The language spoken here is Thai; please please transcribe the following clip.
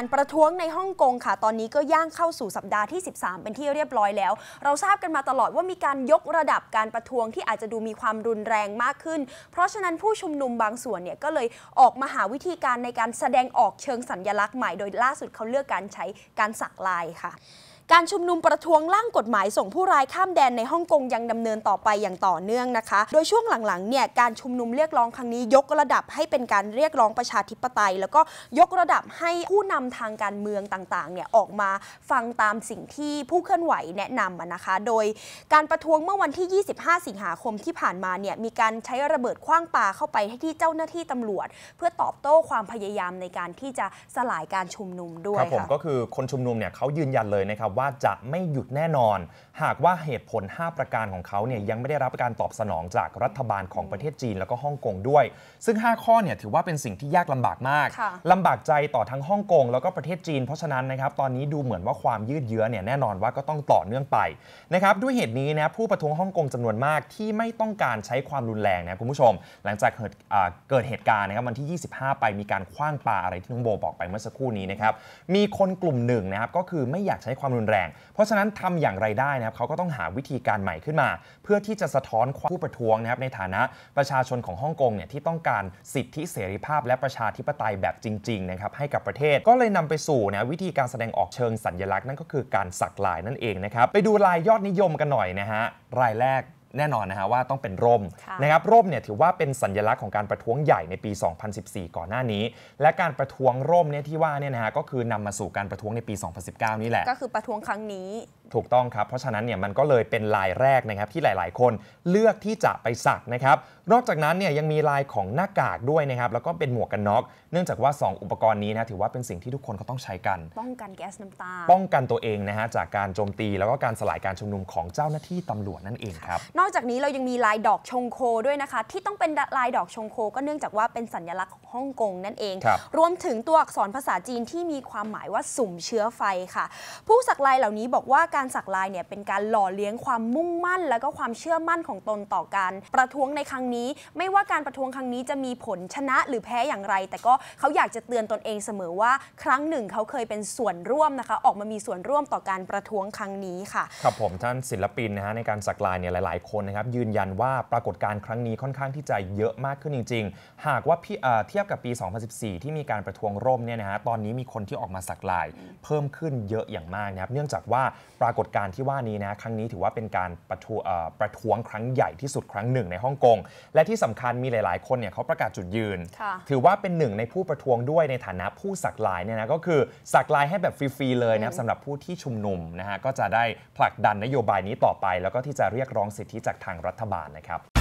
การประท้วงในฮ่องกงค่ะ ตอนนี้ก็ย่างเข้าสู่สัปดาห์ที่ 13 เป็นที่เรียบร้อยแล้ว เราทราบกันมาตลอดว่ามีการยกระดับการประท้วงที่อาจจะดูมีความรุนแรงมากขึ้น เพราะฉะนั้นผู้ชุมนุมบางส่วนเนี่ยก็เลยออกมาหาวิธีการในการแสดงออกเชิงสัญญลักษณ์ใหม่ โดยล่าสุดเขาเลือกการใช้การสักลายค่ะการชุมนุมประท้วงร่างกฎหมาย ส่งผู้ร้ายข้ามแดนในฮ่องกงยังดำเนินต่อไปอย่างต่อเนื่องนะคะ โดยช่วงหลังๆ เนี่ย การชุมนุมเรียกร้องครั้งนี้ ยกระดับให้เป็นการเรียกร้องประชาธิปไตย แล้วก็ยกระดับให้ผู้นำทางการเมืองต่างๆ เนี่ยออกมาฟังตามสิ่งที่ผู้เคลื่อนไหวแนะนำนะคะ โดยการประท้วงเมื่อวันที่ 25 สิงหาคมที่ผ่านมาเนี่ยมีการใช้ระเบิดคว้างปาเข้าไปให้ที่เจ้าหน้าที่ตำรวจ เพื่อตอบโต้ความพยายามในการที่จะสลายการชุมนุมด้วยครับผมก็คือคนชุมนุมเนี่ยเขายืนยันเลยนะครับว่าจะไม่หยุดแน่นอน หากว่าเหตุผล 5 ประการของเขาเนี่ยยังไม่ได้รับการตอบสนองจากรัฐบาลของประเทศจีน แล้วก็ฮ่องกงด้วย ซึ่ง 5 ข้อเนี่ยถือว่าเป็นสิ่งที่ยากลำบากมาก ลำบากใจต่อทั้งฮ่องกงแล้วก็ประเทศจีน เพราะฉะนั้นนะครับตอนนี้ดูเหมือนว่าความยืดเยื้อเนี่ยแน่นอนว่าก็ต้องต่อเนื่องไปนะครับด้วยเหตุนี้นะผู้ประท้วงฮ่องกงจำนวนมากที่ไม่ต้องการใช้ความรุนแรงนะคุณผู้ชม หลังจากเกิดเหตุการณ์นะครับวันที่ 25 ไปมีการคว้างปาอะไรที่น้องโบบอกไปเมื่อสักครู่นี้นะครับมีคนกลุ่มหนึ่งนะครับก็คือไม่อยากใช้ความรุนแรงเพราะฉะนั้นทำอย่างไรได้นะครับเขาก็ต้องหาวิธีการใหม่ขึ้นมา เพื่อที่จะสะท้อนความผู้ประท้วงนะครับในฐานะประชาชนของฮ่องกงเนี่ยที่ต้องการสิทธิเสรีภาพและประชาธิปไตยแบบจริงๆนะครับให้กับประเทศก็เลยนำไปสู่นะวิธีการแสดงออกเชิงสัญลักษณ์นั่นก็คือการสักลายนั่นเองนะครับไปดูลายยอดนิยมกันหน่อยนะฮะรายแรกแน่นอนนะฮะว่าต้องเป็นร่มนะครับร่มเนี่ยถือว่าเป็นสัญลักษณ์ของการประท้วงใหญ่ในปี 2014 ก่อนหน้านี้ และการประท้วงร่มเนี่ยที่ว่าเนี่ยนะฮะ ก็คือนำมาสู่การประท้วงในปี 2019 นี่แหละ ก็คือประท้วงครั้งนี้ ถูกต้องครับ เพราะฉะนั้นเนี่ยมันก็เลยเป็นลายแรกนะครับที่หลาย ๆ คนเลือกที่จะไปสักนะครับนอกจากนั้นเนี่ยยังมีลายของหน้ากากด้วยนะครับ แล้วก็เป็นหมวกกันน็อกเนื่องจากว่า 2 อุปกรณ์นี้นะถือว่าเป็นสิ่งที่ทุกคนเขาต้องใช้กัน ป้องกันแก๊สน้ำตาป้องกันตัวเองนะฮะจากการโจมตีแล้วก็การสลายการชุมนุมของเจ้าหน้าที่ตำรวจนั่นเองครับนอกจากนี้เรายังมีลายดอกชงโคด้วยนะคะที่ต้องเป็นลายดอกชงโคก็เนื่องจากว่าเป็นสัญลักษณ์ของฮ่องกงนั่นเอง รวมถึงตัวอักษรภาษาจีนที่มีความหมายว่าสุ่มเชื้อไฟค่ะ ผู้สักลายเหล่านี้บอกว่าการสักลายเนี่ยเป็นการหล่อเลี้ยงความมุ่งมั่น แลวก็ความเชื่อมั่นของตนต่อการ ประท้วงในครั้งนี้ี้ไม่ว่าการประท้วงครั้งนี้จะมีผลชนะหรือแพ้อย่างไร แต่ก็เขาอยากจะเตือนตนเองเสมอว่าครั้งหนึ่ง เขาเคยเป็นส่วนร่วมนะคะออกมามีส่วนร่วมต่อการประท้วงครั้งนี้ค่ะครับผมท่านศิลปินนะฮะในการสักลายเนี่ยหลาย ๆคนนะครับยืนยันว่าปรากฏการณ์ครั้งนี้ค่อนข้างที่จะเยอะมากขึ้นจริง ๆหากว่าเทียบกับปี2014ที่มีการประท้วงร่มเนี่ยนะฮะตอนนี้มีคนที่ออกมาสักลาย เพิ่มขึ้นเยอะอย่างมากนะครับเนื่องจากว่าปรากฏการณ์ที่ว่านี้นะครั้งนี้ถือว่าเป็นการประท้วงครั้งใหญ่ที่สุดครั้งหนึ่งในฮ่องกงและที่สำคัญมีหลาย ๆ คนเนี่ยเขาประกาศจุดยืน ถือว่าเป็นหนึ่งในผู้ประท้วงด้วยในฐานะผู้สักลายเนี่ยนะ ก็คือสักลายให้แบบฟรี ๆ เลยนะสำหรับผู้ที่ชุมนุมนะฮะก็จะได้ผลักดันนโยบายนี้ต่อไป แล้วก็ที่จะเรียกร้องสิทธิจากทางรัฐบาลนะครับ